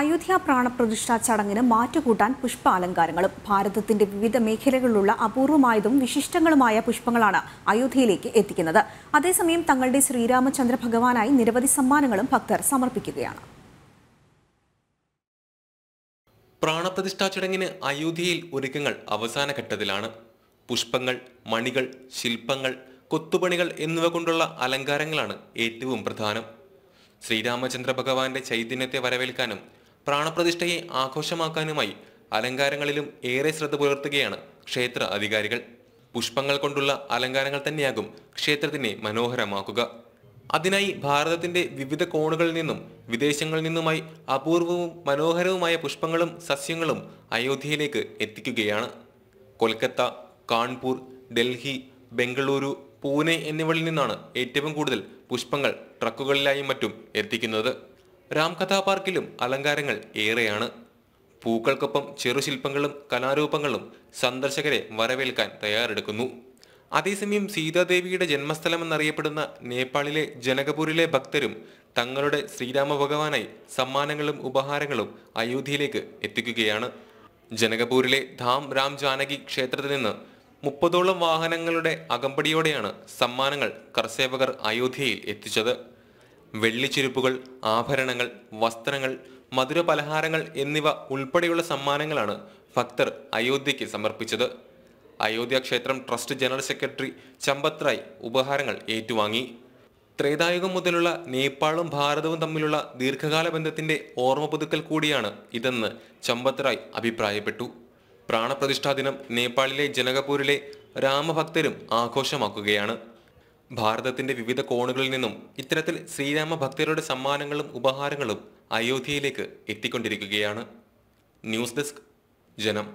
അയോധ്യ പ്രാണപ്രതിഷ്ഠാ ചടങ്ങിന് മാറ്റുകൂട്ടാൻ പുഷ്പാലങ്കാരങ്ങളും ഭാരതത്തിന്റെ വിവിധ മേഖലകളിലുള്ള അപൂർവമായതും വിശിഷ്ടങ്ങളുമായ പുഷ്പങ്ങളാണ് അയോധ്യയിലേക്ക് എത്തിക്കുന്നത് അതേസമയം തങ്ങളുടെ ശ്രീരാമചന്ദ്ര ഭഗവാനായി നിരവധി സമ്മാനങ്ങളും ഭക്തർ സമർപ്പിക്കുകയാണ് പ്രാണപ്രതിഷ്ഠാ ചടങ്ങിന് അയോധ്യയിൽ ഒരുക്കങ്ങൾ അവസാന ഘട്ടത്തിലാണ് പുഷ്പങ്ങൾ മണികൾ ശില്പങ്ങൾ കൊത്തുപണികൾ എന്നിവ കൊണ്ടുള്ള അലങ്കാരങ്ങളാണ് ഏറ്റവും പ്രധാനം ശ്രീരാമചന്ദ്ര ഭഗവാന്റെ ചൈതന്യത്തെ വരവേൽക്കാനും പ്രാണപ്രതിഷ്ഠയെ ആഘോഷമാക്കാനുമായി അലങ്കാരങ്ങളിലും ഏറെ ശ്രദ്ധ പുലർത്തുകയാണ് ക്ഷേത്ര അധികാരികൾ പുഷ്പങ്ങൾ കൊണ്ടുള്ള അലങ്കാരങ്ങൾ തന്നെയാകും ക്ഷേത്രത്തിനെ മനോഹരമാക്കുക അതിനായി ഭാരതത്തിന്റെ വിവിധ കോണുകളിൽ നിന്നും വിദേശങ്ങളിൽ നിന്നുമായി അപൂർവവും മനോഹരവുമായ പുഷ്പങ്ങളും സസ്യങ്ങളും അയോധ്യയിലേക്ക് എത്തിക്കുകയാണ് കൊൽക്കത്ത കാൺപൂർ ഡൽഹി ബംഗളൂരു പൂനെ എന്നിവയിൽ നിന്നാണ് ഏറ്റവും കൂടുതൽ പുഷ്പങ്ങൾ ട്രക്കുകളിലായും മറ്റും എത്തിക്കുന്നത് രാംകഥാ പാർക്കിലും അലങ്കാരങ്ങൾ ഏറെയാണ് പൂക്കൾക്കൊപ്പം ചെറുശില്പങ്ങളും കലാരൂപങ്ങളും സന്ദർശകരെ വരവേൽക്കാൻ തയ്യാറെടുക്കുന്നു അതേസമയം സീതാദേവിയുടെ ജന്മസ്ഥലമെന്നറിയപ്പെടുന്ന നേപ്പാളിലെ ജനകപൂരിലെ ഭക്തരും തങ്ങളുടെ ശ്രീരാമ ഭഗവാനായി സമ്മാനങ്ങളും ഉപഹാരങ്ങളും അയോധ്യയിലേക്ക് എത്തിക്കുകയാണ് ജനകപൂരിലെ ധാം രാം ജാനകി ക്ഷേത്രത്തിൽ നിന്ന് മുപ്പതോളം വാഹനങ്ങളുടെ അകമ്പടിയോടെയാണ് സമ്മാനങ്ങൾ കർസേവകർ അയോധ്യയിൽ എത്തിച്ചത് വെള്ളിച്ചിരിപ്പുകൾ ആഭരണങ്ങൾ വസ്ത്രങ്ങൾ മധുര പലഹാരങ്ങൾ എന്നിവ ഉൾപ്പെടെയുള്ള സമ്മാനങ്ങളാണ് ഭക്തർ അയോധ്യയ്ക്ക് സമർപ്പിച്ചത് അയോധ്യ ക്ഷേത്രം ട്രസ്റ്റ് ജനറൽ സെക്രട്ടറി ചമ്പത്രായ് ഉപഹാരങ്ങൾ ഏറ്റുവാങ്ങി ത്രേതായുഗം മുതലുള്ള നേപ്പാളും ഭാരതവും തമ്മിലുള്ള ദീർഘകാല ബന്ധത്തിന്റെ ഓർമ്മ പുതുക്കൽ കൂടിയാണ് ഇതെന്ന് ചമ്പത്രായ് അഭിപ്രായപ്പെട്ടു പ്രാണപ്രതിഷ്ഠാ ദിനം നേപ്പാളിലെ ജനകപൂരിലെ രാമഭക്തരും ആഘോഷമാക്കുകയാണ് ഭാരതത്തിന്റെ വിവിധ കോണുകളിൽ നിന്നും ഇത്തരത്തിൽ ശ്രീരാമ ഭക്തരുടെ സമ്മാനങ്ങളും ഉപഹാരങ്ങളും അയോധ്യയിലേക്ക് എത്തിക്കൊണ്ടിരിക്കുകയാണ് ന്യൂസ് ഡെസ്ക് ജനം